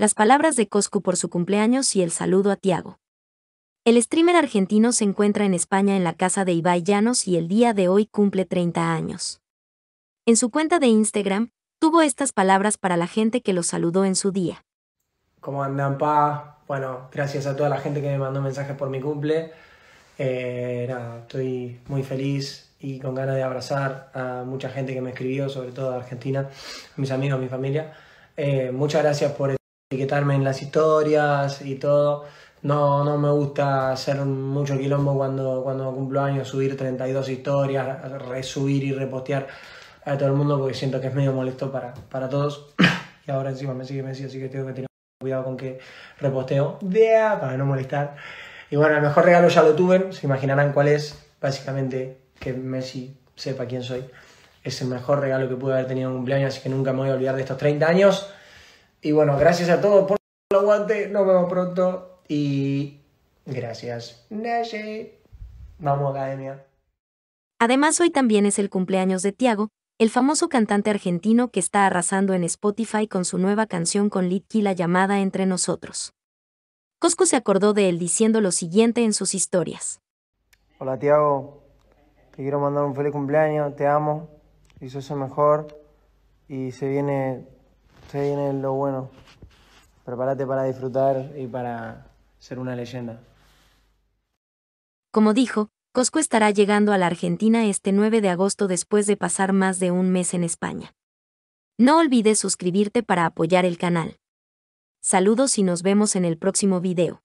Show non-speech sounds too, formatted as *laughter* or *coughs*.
las palabras de Coscu por su cumpleaños y el saludo a Tiago. El streamer argentino se encuentra en España en la casa de Ibai Llanos y el día de hoy cumple 30 años. En su cuenta de Instagram, tuvo estas palabras para la gente que lo saludó en su día. ¿Cómo andan, pa? Bueno, gracias a toda la gente que me mandó mensajes por mi cumple. Eh, estoy muy feliz y con ganas de abrazar a mucha gente que me escribió, sobre todo de Argentina, a mis amigos, a mi familia. Eh, muchas gracias por etiquetarme en las historias y todo. No, no me gusta hacer mucho quilombo cuando, cuando cumplo años, subir 32 historias, resubir y repostear a todo el mundo porque siento que es medio molesto para, para todos. *coughs* y ahora encima me sigue Messi, así que tengo que tener cuidado con que reposteo yeah, para no molestar. Y bueno, el mejor regalo ya lo tuve, se imaginarán cuál es. Básicamente que Messi sepa quién soy. Es el mejor regalo que pude haber tenido en un cumpleaños, así que nunca me voy a olvidar de estos 30 años. Y bueno, gracias a todos por el aguante. Nos vemos pronto. Y gracias, Naye. Vamos, academia. Además, hoy también es el cumpleaños de Tiago, el famoso cantante argentino que está arrasando en Spotify con su nueva canción con La llamada Entre Nosotros. Cosco se acordó de él diciendo lo siguiente en sus historias. Hola Tiago, te quiero mandar un feliz cumpleaños, te amo, hizo eso mejor, y se viene se viene lo bueno. Prepárate para disfrutar y para ser una leyenda. Como dijo, Cosco estará llegando a la Argentina este 9 de agosto después de pasar más de un mes en España. No olvides suscribirte para apoyar el canal. Saludos y nos vemos en el próximo video.